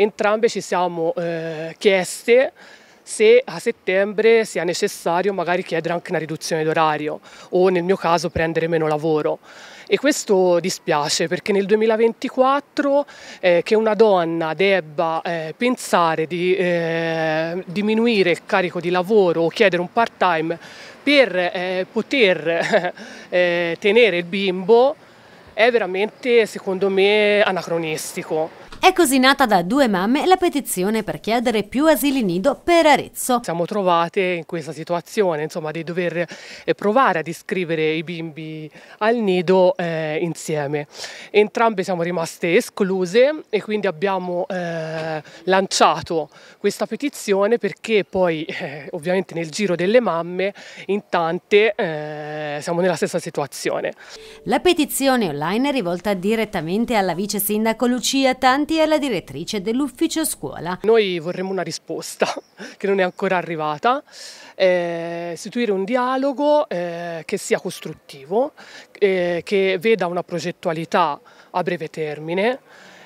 Entrambe ci siamo eh, chieste se a settembre sia necessario magari chiedere anche una riduzione d'orario o nel mio caso prendere meno lavoro. E questo dispiace perché nel 2024 eh, che una donna debba eh, pensare di eh, diminuire il carico di lavoro o chiedere un part time per eh, poter eh, tenere il bimbo è veramente secondo me anacronistico è così nata da due mamme la petizione per chiedere più asili nido per Arezzo. Siamo trovate in questa situazione insomma, di dover eh, provare ad iscrivere i bimbi al nido eh, insieme. Entrambe siamo rimaste escluse e quindi abbiamo eh, lanciato questa petizione perché poi eh, ovviamente nel giro delle mamme in tante eh, siamo nella stessa situazione. La petizione online è rivolta direttamente alla vice sindaco Lucia Tanti è la direttrice dell'ufficio scuola. Noi vorremmo una risposta che non è ancora arrivata, eh, istituire un dialogo eh, che sia costruttivo, eh, che veda una progettualità a breve termine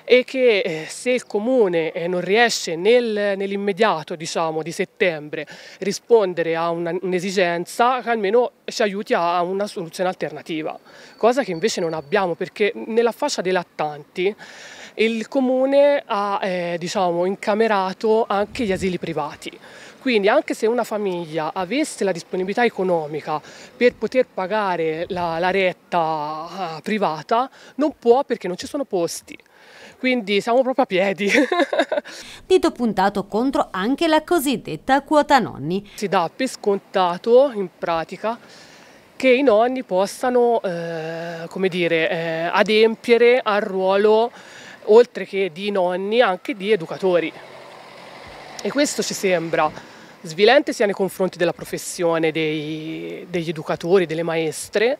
e che eh, se il Comune eh, non riesce nel, nell'immediato diciamo, di settembre rispondere a un'esigenza, almeno ci aiuti a una soluzione alternativa, cosa che invece non abbiamo perché nella fascia dei lattanti il comune ha eh, diciamo, incamerato anche gli asili privati. Quindi anche se una famiglia avesse la disponibilità economica per poter pagare la, la retta eh, privata, non può perché non ci sono posti quindi siamo proprio a piedi. Dito puntato contro anche la cosiddetta quota nonni. Si dà per scontato in pratica che i nonni possano eh, dire, eh, adempiere al ruolo oltre che di nonni, anche di educatori. E questo ci sembra svilente sia nei confronti della professione dei, degli educatori, delle maestre,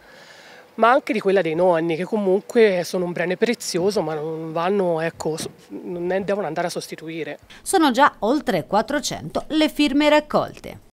ma anche di quella dei nonni, che comunque sono un bene prezioso, ma non, vanno, ecco, non devono andare a sostituire. Sono già oltre 400 le firme raccolte.